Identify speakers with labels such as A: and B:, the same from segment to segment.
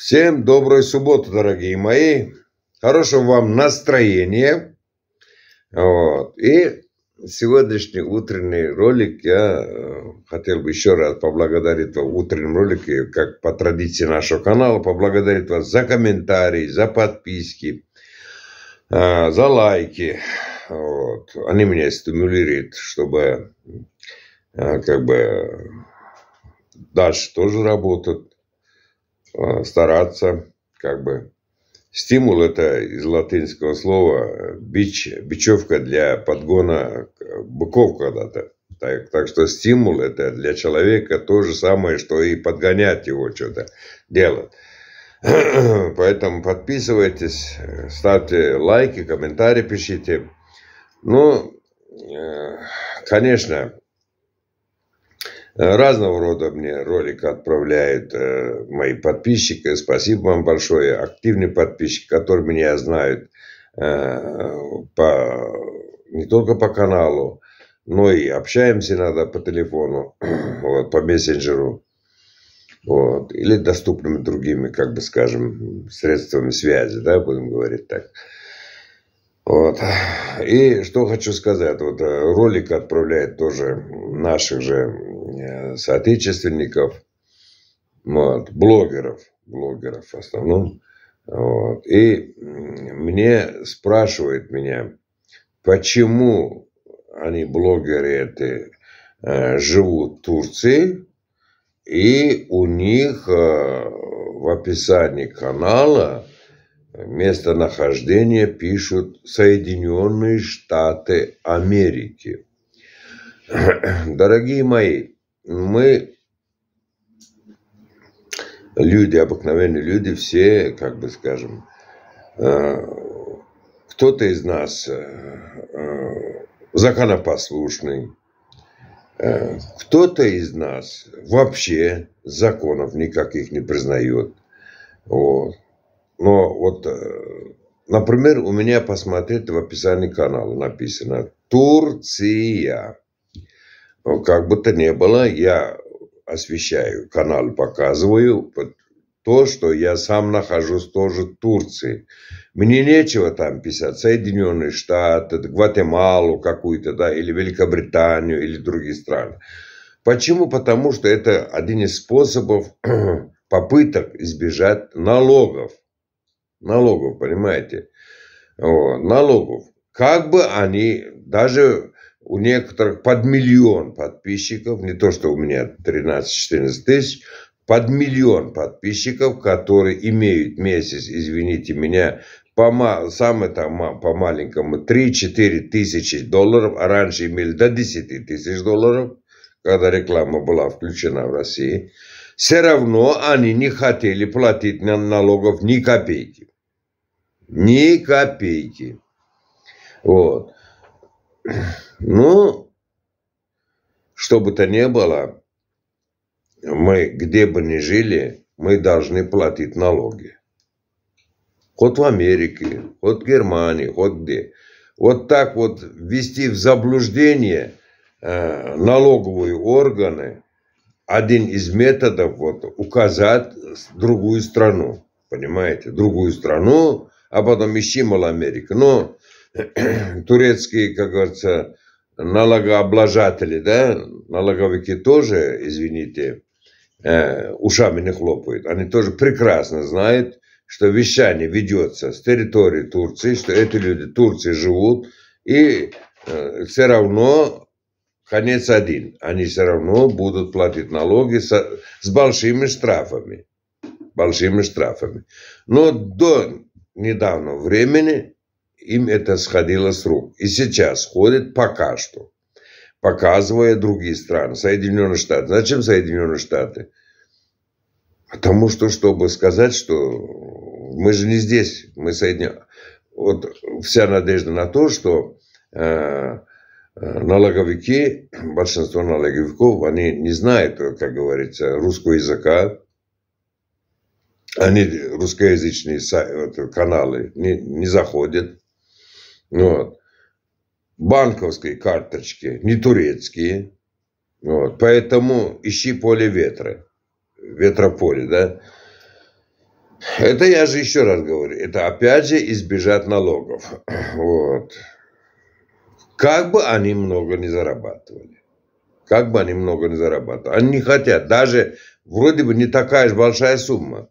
A: Всем доброй субботы, дорогие мои. Хорошего вам настроения. Вот. И сегодняшний утренний ролик я э, хотел бы еще раз поблагодарить вас в утреннем ролике, как по традиции нашего канала, поблагодарить вас за комментарии, за подписки, э, за лайки. Вот. Они меня стимулируют, чтобы э, как бы дальше тоже работать. Э, стараться, как бы. Стимул – это из латинского слова э, бич, бичевка для подгона э, быков когда-то. Так, так что стимул – это для человека то же самое, что и подгонять его что-то делать. Поэтому подписывайтесь, ставьте лайки, комментарии пишите. Ну, конечно, Э, разного рода мне ролик отправляют э, мои подписчики. Спасибо вам большое. Активные подписчики, которые меня знают э, по, не только по каналу, но и общаемся иногда по телефону, вот, по мессенджеру. Вот, или доступными другими, как бы скажем, средствами связи, да, будем говорить так. Вот. И что хочу сказать. Вот э, ролик отправляет тоже наших же э, соотечественников, вот, блогеров, блогеров в основном. Вот. И мне спрашивает меня, почему они, блогеры эти, э, живут в Турции, и у них в описании канала – местонахождение пишут Соединенные Штаты Америки. Дорогие мои, мы люди, обыкновенные люди, все, как бы скажем, э, кто-то из нас э, э, законопослушный, кто-то из нас вообще законов никаких не признает. Вот. Но вот, э, например, у меня посмотреть в описании канала написано Турция. Но ну, как бы то ни было, я освещаю канал, показываю то, что я сам нахожусь тоже в Турции. Мне нечего там писать Соединенные Штаты, Гватемалу какую-то, да, или Великобританию, или другие страны. Почему? Потому что это один из способов попыток избежать налогов налогов, понимаете? Вот, налогов. Как бы они, даже у некоторых под миллион подписчиков, не то что у меня 13-14 тысяч, под миллион подписчиков, которые имеют месяц, извините меня, по, самое там по маленькому 3-4 тысячи долларов, а раньше имели до 10 тысяч долларов, когда реклама была включена в России, все равно они не хотели платить на налогов ни копейки. Ни копейки. Вот. Ну, что бы то ни было, мы где бы ни жили, мы должны платить налоги. Хоть в Америке, хоть в Германии, хоть где. Вот так вот ввести в заблуждение э, налоговые органы, один из методов вот, указать другую страну. Понимаете, другую страну, а потом ищи, мол, Америка. Но ну, турецкие, как говорится, налогообложатели, да, налоговики тоже, извините, э, ушами не хлопают. Они тоже прекрасно знают, что вещание ведется с территории Турции, что эти люди в Турции живут, и э, все равно конец один. Они все равно будут платить налоги со, с большими штрафами. Большими штрафами. Но до недавно времени им это сходило с рук. И сейчас ходит пока что, показывая другие страны. Соединенные Штаты. Зачем Соединенные Штаты? Потому что, чтобы сказать, что мы же не здесь, мы соединяем. Вот вся надежда на то, что э, э, налоговики, большинство налоговиков, они не знают, как говорится, русского языка, они русскоязычные каналы не, не заходят. Вот. Банковские карточки не турецкие. Вот. Поэтому ищи поле ветра. Ветрополе, да? Это я же еще раз говорю. Это опять же избежать налогов. Вот. Как бы они много не зарабатывали. Как бы они много не зарабатывали. Они не хотят. Даже вроде бы не такая же большая сумма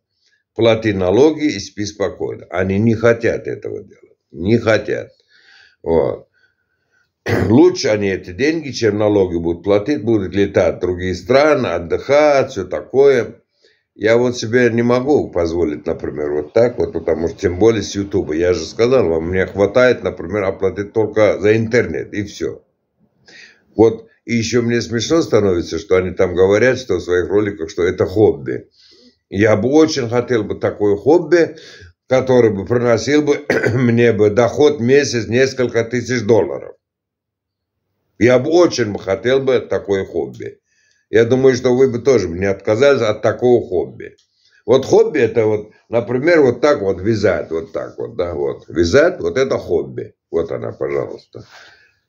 A: плати налоги и спи спокойно. Они не хотят этого делать. Не хотят. Вот. Лучше они эти деньги, чем налоги будут платить, будут летать в другие страны, отдыхать, все такое. Я вот себе не могу позволить, например, вот так вот, потому что тем более с Ютуба. Я же сказал вам, мне хватает, например, оплатить только за интернет и все. Вот и еще мне смешно становится, что они там говорят, что в своих роликах, что это хобби. Я бы очень хотел бы такое хобби, которое бы приносил бы мне бы доход месяц несколько тысяч долларов. Я бы очень хотел бы такое хобби. Я думаю, что вы бы тоже не отказались от такого хобби. Вот хобби это вот, например, вот так вот вязать, вот так вот, да, вот. Вязать, вот это хобби. Вот она, пожалуйста.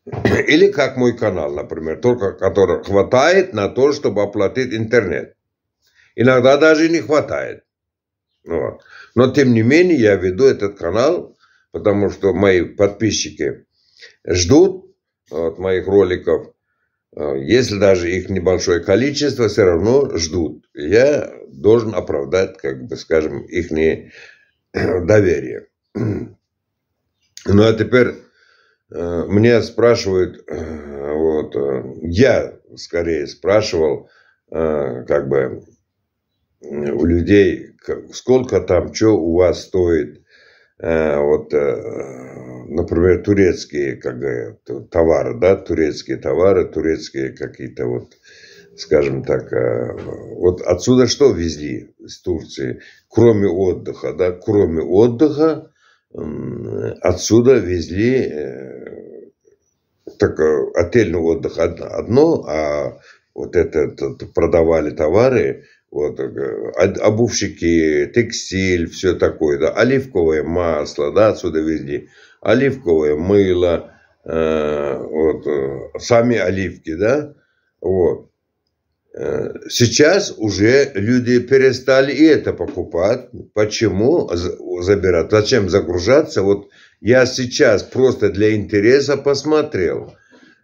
A: Или как мой канал, например, только который хватает на то, чтобы оплатить интернет. Иногда даже не хватает. Вот. Но тем не менее я веду этот канал, потому что мои подписчики ждут вот, моих роликов. Э, если даже их небольшое количество, все равно ждут. Я должен оправдать, как бы скажем, их доверие. Ну а теперь э, мне спрашивают, э, вот, э, я скорее спрашивал, э, как бы у людей, сколько там, что у вас стоит, э, вот, э, например, турецкие как, товары, да, турецкие товары, турецкие какие-то вот, скажем так, э, вот отсюда что везли из Турции, кроме отдыха, да, кроме отдыха, отсюда везли так, отельный отдых одно, а вот это, это продавали товары, вот, э, обувщики, текстиль, все такое, да, оливковое масло, да, отсюда везде, оливковое мыло, э, вот, э, сами оливки, да, вот. Э, сейчас уже люди перестали и это покупать. Почему забирать? Зачем загружаться? Вот я сейчас просто для интереса посмотрел.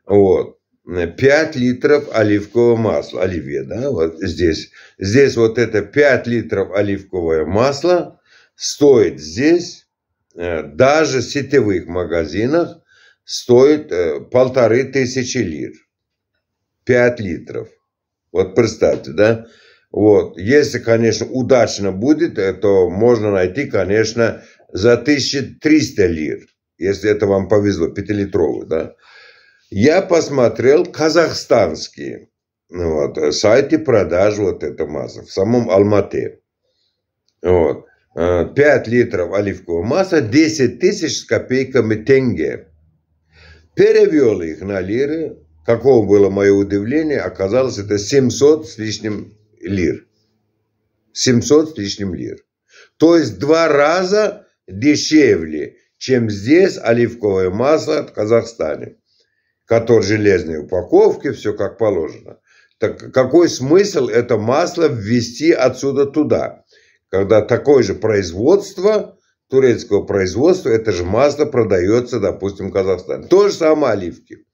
A: Вот. 5 литров оливкового масла. Оливье, да, вот здесь. Здесь вот это 5 литров оливковое масло стоит здесь, э, даже в сетевых магазинах, стоит э, полторы тысячи лир. 5 литров. Вот представьте, да? Вот. Если, конечно, удачно будет, э, то можно найти, конечно, за 1300 лир. Если это вам повезло, 5-литровый, да? я посмотрел казахстанские ну вот, э, сайты продаж вот этого масла в самом Алмате. Вот. 5 э, литров оливкового масла, 10 тысяч с копейками тенге. Перевел их на лиры. каково было мое удивление, оказалось это 700 с лишним лир. 700 с лишним лир. То есть два раза дешевле, чем здесь оливковое масло в Казахстане который в железной упаковке, все как положено. Так какой смысл это масло ввести отсюда туда, когда такое же производство, турецкого производства, это же масло продается, допустим, в Казахстане. То же самое оливки.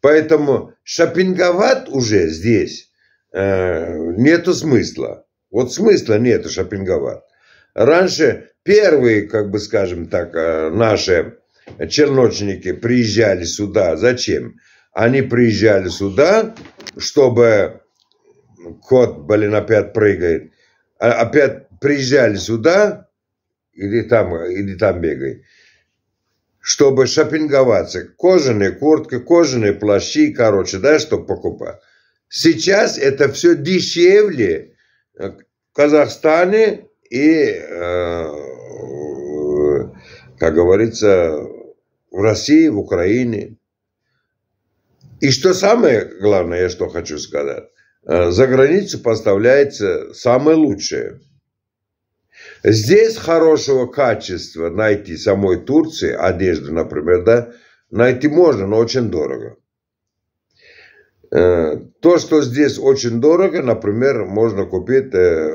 A: Поэтому шопинговать уже здесь э, нету смысла. Вот смысла нету шопинговать. Раньше первые, как бы скажем так, э, наши черночники приезжали сюда. Зачем? Они приезжали сюда, чтобы кот, блин, опять прыгает. А, опять приезжали сюда, или там, или там бегает, чтобы шопинговаться. Кожаные куртки, кожаные плащи, короче, да, чтобы покупать. Сейчас это все дешевле в Казахстане и, э, как говорится, в России, в Украине. И что самое главное, я что хочу сказать, э, за границу поставляется самое лучшее. Здесь хорошего качества найти самой Турции, одежду, например, да, найти можно, но очень дорого. Э, то, что здесь очень дорого, например, можно купить э,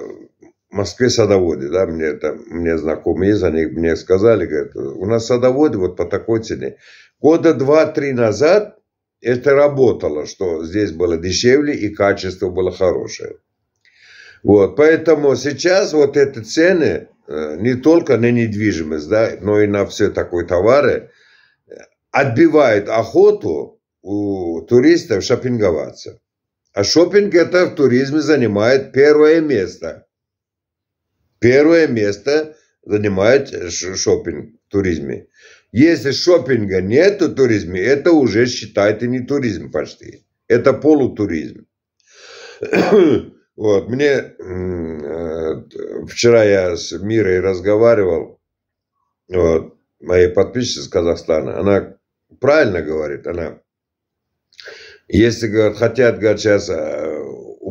A: Москве садоводы, да, мне, это мне знакомые из них мне сказали, говорят, у нас садоводы вот по такой цене. Года два-три назад это работало, что здесь было дешевле и качество было хорошее. Вот, поэтому сейчас вот эти цены э, не только на недвижимость, да, но и на все такой товары э, отбивают охоту у туристов шопинговаться. А шопинг это в туризме занимает первое место – Первое место занимает шопинг в туризме. Если шопинга нет в туризме, это уже считается не туризм почти. Это полутуризм. вот, мне э, вчера я с Мирой разговаривал, вот, моей подписчицы из Казахстана, она правильно говорит, она, если, говорят хотят, говорят сейчас э,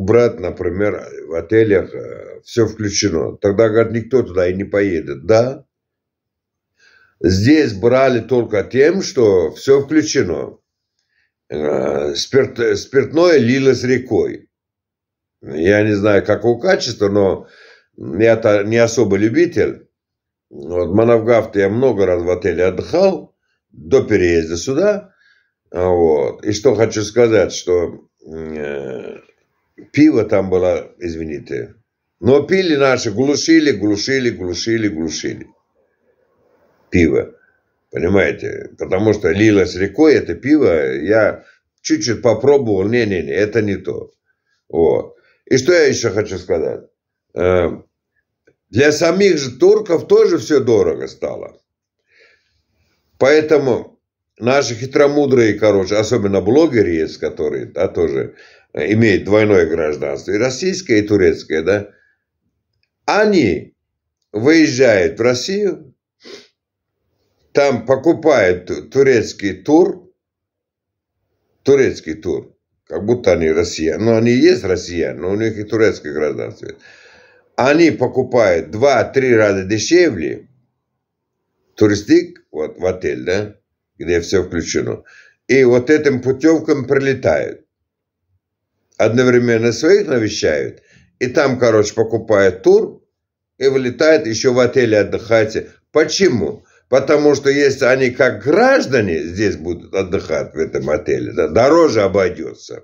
A: Брат, например, в отелях э, все включено. Тогда, говорят, никто туда и не поедет. Да. Здесь брали только тем, что все включено. Э, спирт, спиртное лилось рекой. Я не знаю, какого качества, но я-то не особо любитель. Вот Манавгав я много раз в отеле отдыхал до переезда сюда. Вот. И что хочу сказать, что э, пиво там было, извините. Но пили наши, глушили, глушили, глушили, глушили. Пиво. Понимаете? Потому что лилось рекой это пиво. Я чуть-чуть попробовал. Не-не-не, это не то. Вот. И что я еще хочу сказать? Э, для самих же турков тоже все дорого стало. Поэтому наши хитромудрые, короче, особенно блогеры есть, которые, да, тоже имеет двойное гражданство, и российское, и турецкое, да, они выезжают в Россию, там покупают турецкий тур, турецкий тур, как будто они россияне, но ну, они есть россияне, но у них и турецкое гражданство. Они покупают два-три раза дешевле туристик, вот в отель, да, где все включено, и вот этим путевкам прилетают одновременно своих навещают, и там, короче, покупает тур, и вылетает еще в отеле отдыхать. Почему? Потому что если они как граждане здесь будут отдыхать в этом отеле, да, дороже обойдется.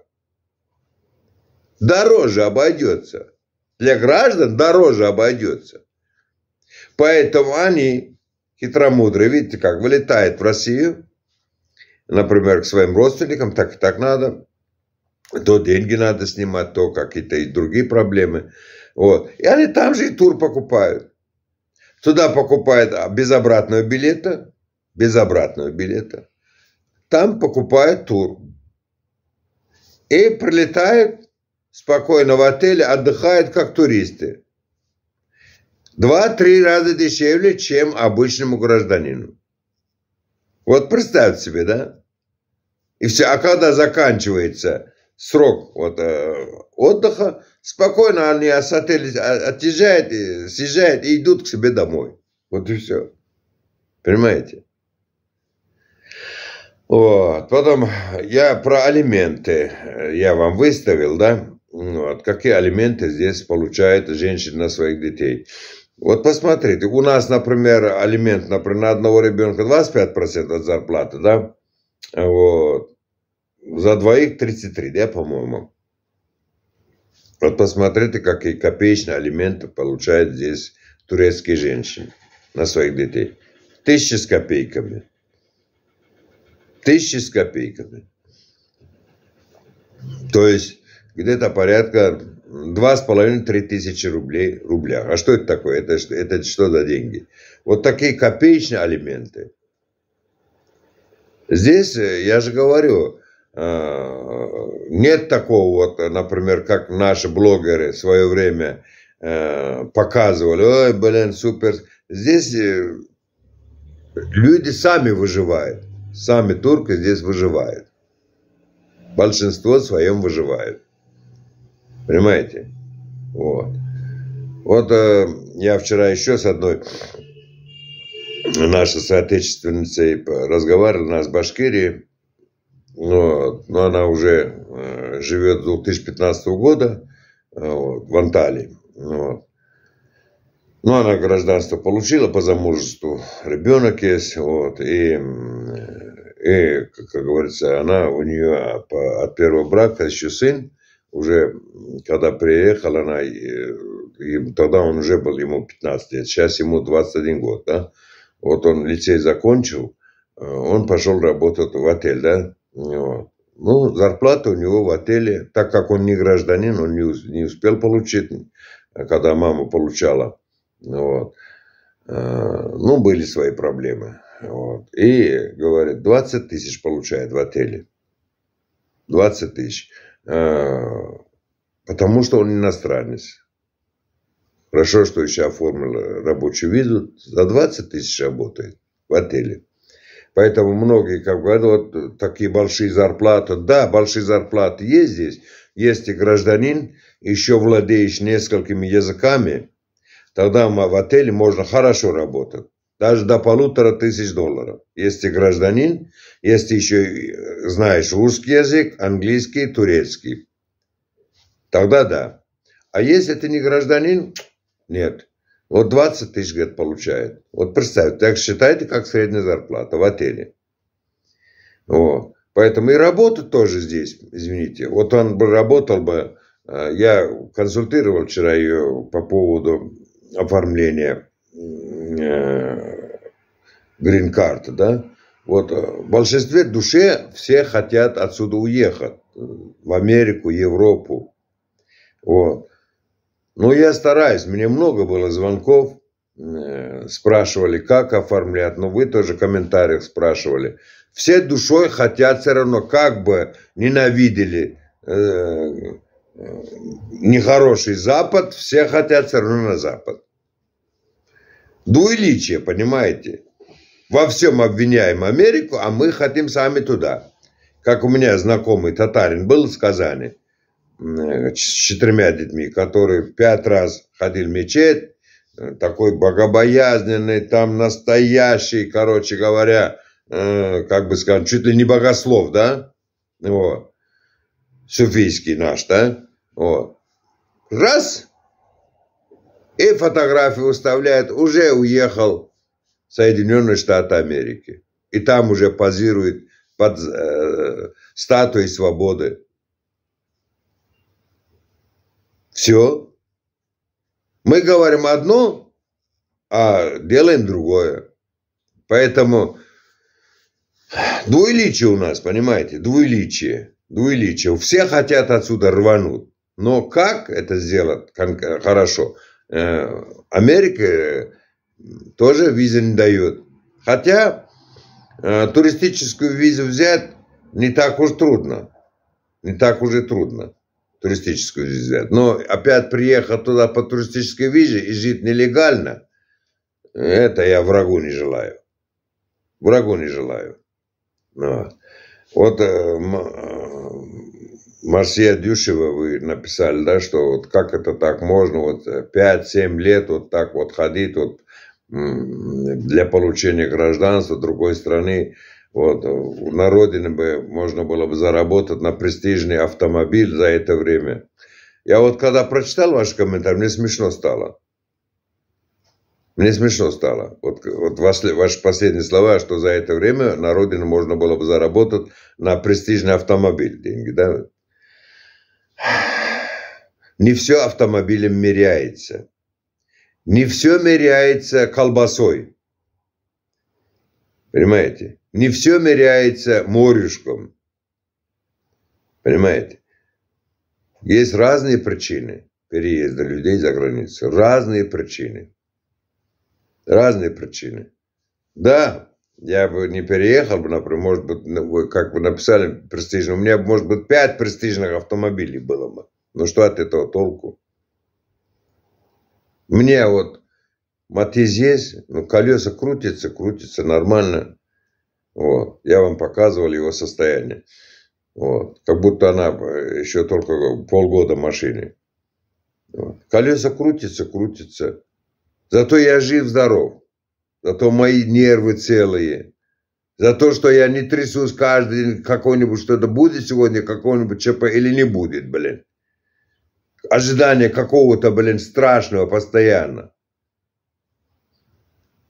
A: Дороже обойдется. Для граждан дороже обойдется. Поэтому они хитромудрые, видите, как вылетает в Россию, например, к своим родственникам, так и так надо, то деньги надо снимать, то какие-то и другие проблемы. Вот. И они там же и тур покупают. Туда покупают а, без обратного билета, без обратного билета. Там покупают тур. И прилетают спокойно в отеле отдыхают как туристы. Два-три раза дешевле, чем обычному гражданину. Вот представь себе, да? И все, а когда заканчивается срок вот, э, отдыха, спокойно они от отеля а, отъезжают, съезжают и идут к себе домой. Вот и все. Понимаете? Вот. Потом я про алименты. Э, я вам выставил, да? Вот. Какие алименты здесь получает женщина на своих детей? Вот посмотрите, у нас, например, алимент например, на одного ребенка 25% от зарплаты, да? Вот за двоих 33, да, по-моему. Вот посмотрите, какие копеечные алименты получают здесь турецкие женщины на своих детей. Тысячи с копейками. Тысячи с копейками. То есть где-то порядка 2,5-3 тысячи рублей рубля. А что это такое? Это, это что за деньги? Вот такие копеечные алименты. Здесь, э, я же говорю, Э, нет такого вот, например, как наши блогеры в свое время э, показывали, ой, блин, супер. Здесь э, люди сами выживают, сами турки здесь выживают. Большинство своем выживают. Понимаете? Вот. Вот э, я вчера еще с одной нашей соотечественницей разговаривал, нас с Башкирии, но, но она уже э, живет с 2015 года э, вот, в Анталии. Ну вот. Но ну, она гражданство получила по замужеству, ребенок есть, вот, и, и как говорится, она у нее по, от первого брака еще сын, уже когда приехала она, э, и, тогда он уже был ему 15 лет, сейчас ему 21 год, да, вот он лицей закончил, э, он пошел работать в отель, да, вот. Ну, зарплата у него в отеле, так как он не гражданин, он не, не успел получить, когда мама получала. Вот. Э, ну, были свои проблемы. Вот. И, говорит, 20 тысяч получает в отеле. 20 тысяч. Э, потому что он иностранец. Хорошо, что еще оформил рабочую визу. За 20 тысяч работает в отеле. Поэтому многие как говорят, вот э, такие большие зарплаты. Да, большие зарплаты есть здесь. Если гражданин, еще владеешь несколькими языками, тогда в отеле можно хорошо работать. Даже до полутора тысяч долларов. Если гражданин, если еще э, знаешь русский язык, английский, турецкий. Тогда да. А если ты не гражданин, нет. Вот 20 тысяч, говорит, получает. Вот представьте. так считайте, как средняя зарплата в отеле. Вот. Поэтому и работа тоже здесь, извините. Вот он бы работал бы, э, я консультировал вчера ее по поводу оформления э, грин-карты, да. Вот э, в большинстве душе все хотят отсюда уехать в Америку, Европу. Вот. Ну, я стараюсь. Мне много было звонков. Э, спрашивали, как оформлять. Но вы тоже в комментариях спрашивали. Все душой хотят все равно, как бы ненавидели э, э нехороший Запад, все хотят все равно на Запад. Двуличие, понимаете? Во всем обвиняем Америку, а мы хотим сами туда. Как у меня знакомый татарин был из Казани – Э, с четырьмя детьми, которые пять раз ходили в мечеть, э, такой богобоязненный, там настоящий, короче говоря, э, как бы сказать, чуть ли не богослов, да? Вот. Суфийский наш, да? Вот. Раз! И фотографию выставляет, уже уехал в Соединенные Штаты Америки. И там уже позирует под э, статуей свободы. Все. Мы говорим одно, а делаем другое. Поэтому двуличие у нас, понимаете, двуличие. Двуличие. Все хотят отсюда рвануть. Но как это сделать хорошо? Э, Америка э, тоже визы не дает. Хотя э, туристическую визу взять не так уж трудно. Не так уж и трудно туристическую визу. Но опять приехал туда по туристической визе и жить нелегально, это я врагу не желаю. Врагу не желаю. Ну вот, вот э, э, Марсия Дюшева вы написали, да, что вот как это так можно, вот 5-7 лет вот так вот ходить вот для получения гражданства другой страны. Вот. На родине бы можно было бы заработать на престижный автомобиль за это время. Я вот когда прочитал ваш комментарий, мне смешно стало. Мне смешно стало. Вот, вот ваши, ваши последние слова, что за это время на родину можно было бы заработать на престижный автомобиль деньги, да? Не все автомобилем меряется. Не все меряется колбасой. Понимаете? Не все меряется морюшком. Понимаете? Есть разные причины переезда людей за границу. Разные причины. Разные причины. Да, я бы не переехал бы, например, может быть, ну, как вы написали, престижно. У меня, может быть, пять престижных автомобилей было бы. Но ну, что от этого толку? Мне вот Маты здесь, но ну, колеса крутятся, крутятся нормально. Вот. Я вам показывал его состояние. Вот. Как будто она э, еще только полгода машине. Вот. Колеса крутятся, крутятся. Зато я жив-здоров. Зато мои нервы целые. За то, что я не трясусь каждый день какой-нибудь, что-то будет сегодня, какой нибудь ЧП или не будет, блин. Ожидание какого-то, блин, страшного постоянно.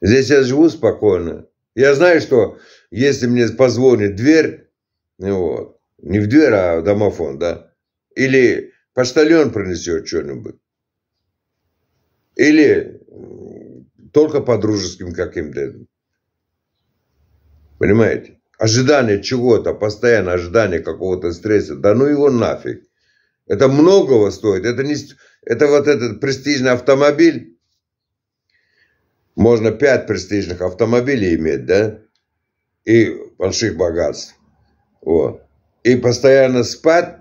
A: Здесь я живу спокойно. Я знаю, что если мне позвонит дверь, вот, не в дверь, а в домофон, да, или почтальон принесет что-нибудь, или только по дружеским каким-то. Понимаете? Ожидание чего-то, постоянное ожидание какого-то стресса. Да ну его нафиг. Это многого стоит. Это, не, это вот этот престижный автомобиль, можно пять престижных автомобилей иметь, да? И больших богатств. Вот. И постоянно спать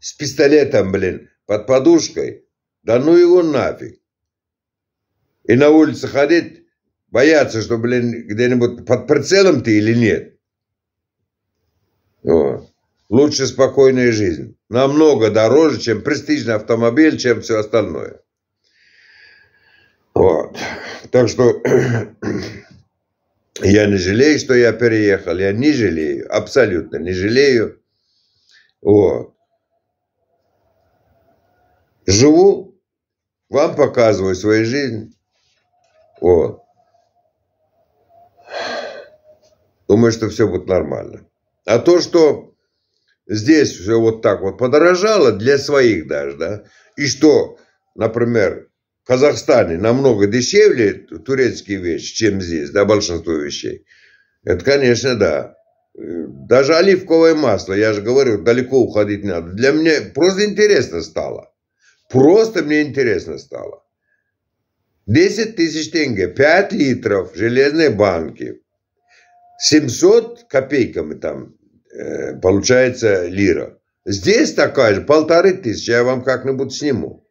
A: с пистолетом, блин, под подушкой. Да ну его нафиг. И на улице ходить, бояться, что, блин, где-нибудь под прицелом ты или нет. Вот. Лучше спокойная жизнь. Намного дороже, чем престижный автомобиль, чем все остальное. Вот. Так что я не жалею, что я переехал. Я не жалею, абсолютно не жалею. Вот. Живу, вам показываю свою жизнь. Вот. Думаю, что все будет нормально. А то, что здесь все вот так вот подорожало, для своих даже, да, и что, например, Казахстане намного дешевле турецкие вещи, чем здесь, да, большинство вещей. Это, конечно, да. Э, даже оливковое масло, я же говорю, далеко уходить не надо. Для меня просто интересно стало. Просто мне интересно стало. 10 тысяч тенге, 5 литров железной банки. 700 копейками там э, получается лира. Здесь такая же, полторы тысячи, я вам как-нибудь сниму.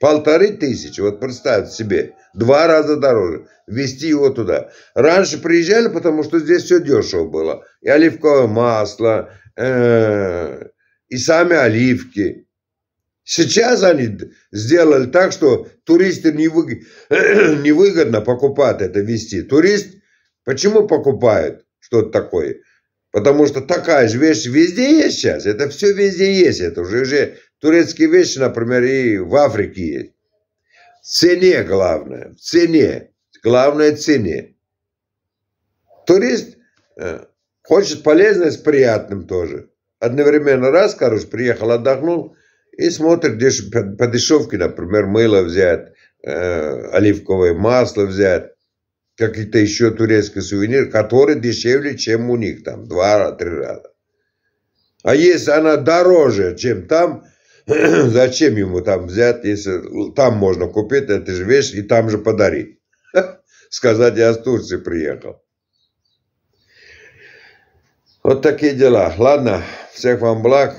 A: Полторы тысячи, вот представьте себе, два раза дороже, везти его туда. Раньше приезжали, потому что здесь все дешево было. И оливковое масло, э, и сами оливки. Сейчас они сделали так, что туристы не вы... невыгодно покупать это, везти. Турист почему покупает что-то такое? Потому что такая же вещь везде есть сейчас. Это все везде есть. Это уже, уже Турецкие вещи, например, и в Африке есть. цене главное, в цене. Главное в цене. Турист э, хочет полезное с приятным тоже. Одновременно раз, короче, приехал, отдохнул и смотрит, где по дешевке, например, мыло взять, э, оливковое масло взять, какие-то еще турецкие сувениры, которые дешевле, чем у них там, два-три раза. А если она дороже, чем там, Зачем ему там взять, если там можно купить это же вещь и там же подарить? Сказать, я с Турции приехал. Вот такие дела. Ладно, всех вам благ.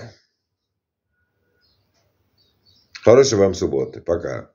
A: Хорошей вам субботы. Пока.